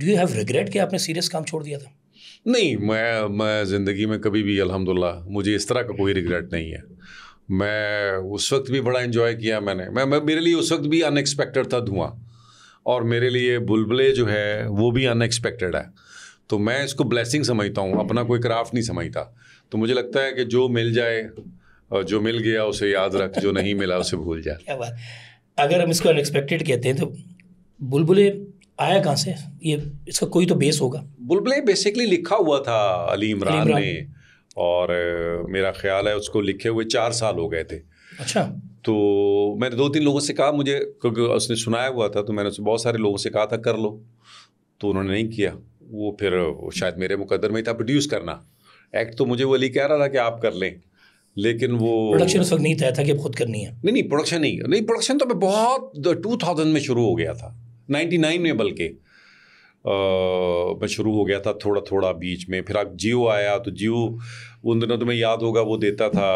Do you have regret कि आपने serious काम छोड़ दिया था नहीं मैं मैं ज़िंदगी में कभी भी अलहमदिल्ला मुझे इस तरह का कोई रिग्रेट नहीं है मैं उस वक्त भी बड़ा इन्जॉय किया मैंने मैं, मैं मेरे लिए उस वक्त भी अनएक्सपेक्टेड था धुआं और मेरे लिए बुलबुले जो है वो भी अनएक्सपेक्टेड है तो मैं इसको ब्लेसिंग समझता हूँ अपना कोई क्राफ्ट नहीं समझता तो मुझे लगता है कि जो मिल जाए और जो मिल गया उसे याद रख जो नहीं मिला उसे भूल जाए अगर हम इसको अनएक्सपेक्टेड कहते हैं तो बुलबुले आया कहाँ से ये इसका कोई तो बेस होगा बुलबुल बेसिकली लिखा हुआ था अली इमरान ने और मेरा ख्याल है उसको लिखे हुए चार साल हो गए थे अच्छा तो मैंने दो तीन लोगों से कहा मुझे क्योंकि उसने सुनाया हुआ था तो मैंने उससे बहुत सारे लोगों से कहा था कर लो तो उन्होंने नहीं किया वो फिर शायद मेरे मुकदर में ही था प्रोड्यूस करना एक्ट तो मुझे वो अली कह रहा था कि आप कर लें लेकिन वो प्रोडक्शन उस वक्त नहीं तय था कि खुद करनी है नहीं नहीं प्रोडक्शन नहीं नहीं प्रोडक्शन तो मैं बहुत टू थाउजेंड में शुरू हो गया था 99 में बल्कि मैं शुरू हो गया था थोड़ा थोड़ा बीच में फिर आप जियो आया तो जियो उन दिनों तुम्हें तो याद होगा वो देता था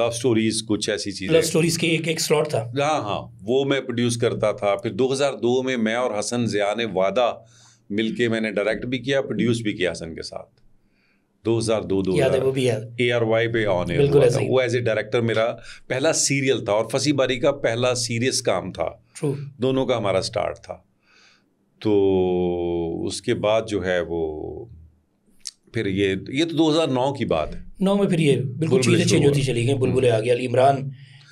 लव स्टोरीज कुछ ऐसी चीज़ें लव स्टोरीज के एक एक स्लॉट था हाँ हाँ वो मैं प्रोड्यूस करता था फिर 2002 में मैं और हसन ज़िया ने वादा मिलके मैंने डायरेक्ट भी किया प्रोड्यूस भी किया हसन के साथ 2002 दो याद है ए मेरा पहला सीरियल था और फसी बारी का पहला सीरियस काम था True. दोनों का हमारा स्टार्ट था तो उसके बाद जो है वो फिर ये ये तो 2009 की बात है नौ में फिर ये बिल्कुल चीज़ें चेंज होती चली गई बुलबुले आ गया अली इमरान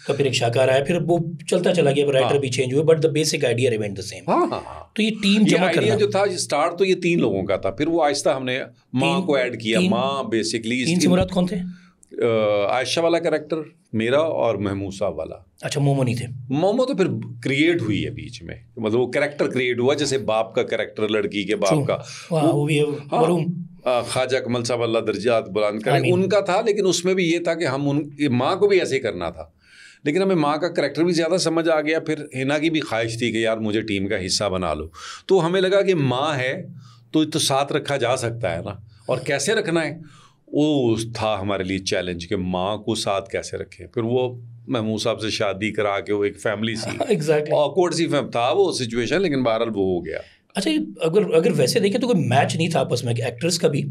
का फिर एक शाकार आया फिर वो चलता चला गया राइटर हाँ। भी चेंज हुए but the basic idea remain the same तो ये टीम ये जमा करना जो था स्टार्ट तो ये तीन लोगों का था फिर वो आहिस्ता हमने माँ को ऐड किया माँ बेसिकली तीन से मुराद कौन थे आयशा वाला कैरेक्टर मेरा और महमूद साहब वाला अच्छा मोमो नहीं थे मोमो तो फिर क्रिएट हुई है बीच में मतलब वो कैरेक्टर क्रिएट हुआ जैसे बाप का कैरेक्टर लड़की के बाप का वो, वो भी है हाँ। ख्वाजा कमल साहब अल्लाह दर्जात बुलंद करें उनका था लेकिन उसमें भी ये था कि हम उन माँ को भी ऐसे ही करना था लेकिन हमें माँ का करेक्टर भी ज़्यादा समझ आ गया फिर हिना की भी ख्वाहिश थी कि यार मुझे टीम का हिस्सा बना लो तो हमें लगा कि माँ है तो तो साथ रखा जा सकता है ना और कैसे रखना है वो था हमारे लिए चैलेंज कि माँ को साथ कैसे रखें फिर वो महमूद साहब से शादी करा के वो एक फैमिली सी एग्जैक्टली ऑकवर्ड सी था वो सिचुएशन लेकिन बहरहाल वो हो गया अच्छा अगर अगर वैसे देखें तो कोई मैच नहीं था आपस में एक्ट्रेस का भी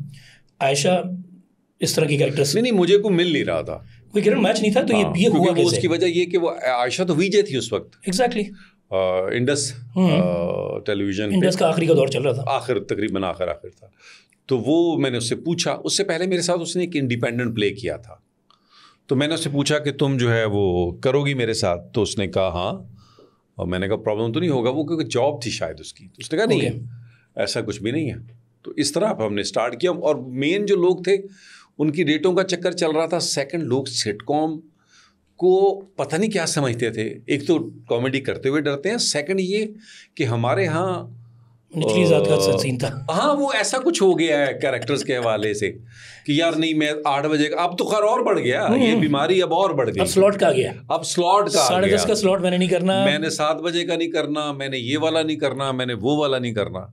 आयशा इस तरह की कैरेक्टर्स नहीं नहीं मुझे को मिल नहीं रहा था कोई कैरेक्टर मैच नहीं था तो ये हाँ, ये हुआ कैसे उसकी वजह ये कि वो आयशा तो विजय थी उस वक्त एग्जैक्टली इंडस हम्म। टेलीविजन इंडस का आखिरी का दौर चल रहा था आखिर तकरीबन आखिर आखिर था तो वो मैंने उससे पूछा उससे पहले मेरे साथ उसने एक इंडिपेंडेंट प्ले किया था तो मैंने उससे पूछा कि तुम जो है वो करोगी मेरे साथ तो उसने कहा हाँ और मैंने कहा प्रॉब्लम तो नहीं होगा वो क्योंकि जॉब थी शायद उसकी तो उसने कहा नहीं है ऐसा कुछ भी नहीं है तो इस तरह हमने स्टार्ट किया और मेन जो लोग थे उनकी रेटों का चक्कर चल रहा था सेकंड लोग सिटकॉम को पता नहीं क्या समझते थे एक तो कॉमेडी करते हुए डरते हैं सेकंड ये कि हमारे यहाँ निचली जात का सीन था हाँ वो ऐसा कुछ हो गया है कैरेक्टर्स के हवाले से कि यार नहीं मैं आठ बजे का अब तो खैर और बढ़ गया हम्म, ये हम्म। बीमारी अब और बढ़ गई अब स्लॉट का गया अब स्लॉट का साढ़े दस का स्लॉट मैंने नहीं करना मैंने सात बजे का नहीं करना मैंने ये वाला नहीं करना मैंने वो वाला नहीं करना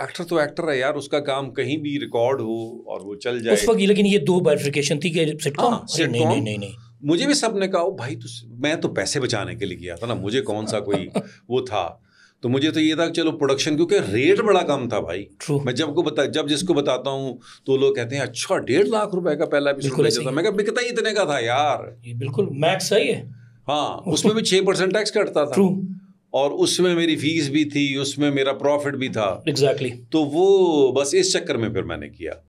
एक्टर तो एक्टर है यार उसका काम कहीं भी रिकॉर्ड हो और वो चल जाए उस वक्त लेकिन ये दो बाइफिकेशन थी कि सिटकॉम हाँ, नहीं, नहीं नहीं नहीं मुझे भी सबने कहा भाई तो मैं तो पैसे बचाने के लिए गया था ना मुझे कौन सा कोई वो था तो मुझे तो ये था चलो प्रोडक्शन क्योंकि रेट बड़ा कम था भाई True. मैं जब को बता जब जिसको बताता हूँ तो लोग कहते हैं अच्छा डेढ़ लाख रुपए का पहला एपिसोड बेचा था मैं कहा बिकता ही इतने का था यार ये बिल्कुल मैक्स सही है हाँ उसमें भी छह परसेंट टैक्स कटता था True. और उसमें मेरी फीस भी थी उसमें मेरा प्रॉफिट भी था एग्जैक्टली exactly. तो वो बस इस चक्कर में फिर मैंने किया